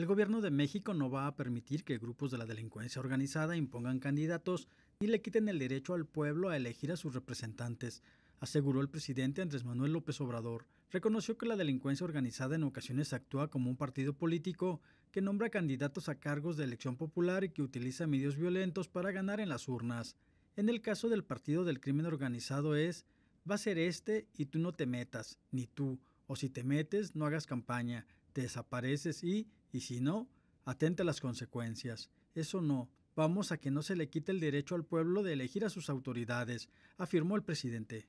El gobierno de México no va a permitir que grupos de la delincuencia organizada impongan candidatos ni le quiten el derecho al pueblo a elegir a sus representantes, aseguró el presidente Andrés Manuel López Obrador. Reconoció que la delincuencia organizada en ocasiones actúa como un partido político que nombra candidatos a cargos de elección popular y que utiliza medios violentos para ganar en las urnas. En el caso del partido del crimen organizado es, va a ser este y tú no te metas, ni tú, o si te metes no hagas campaña, te desapareces y y si no, atente a las consecuencias. Eso no, vamos a que no se le quite el derecho al pueblo de elegir a sus autoridades, afirmó el presidente.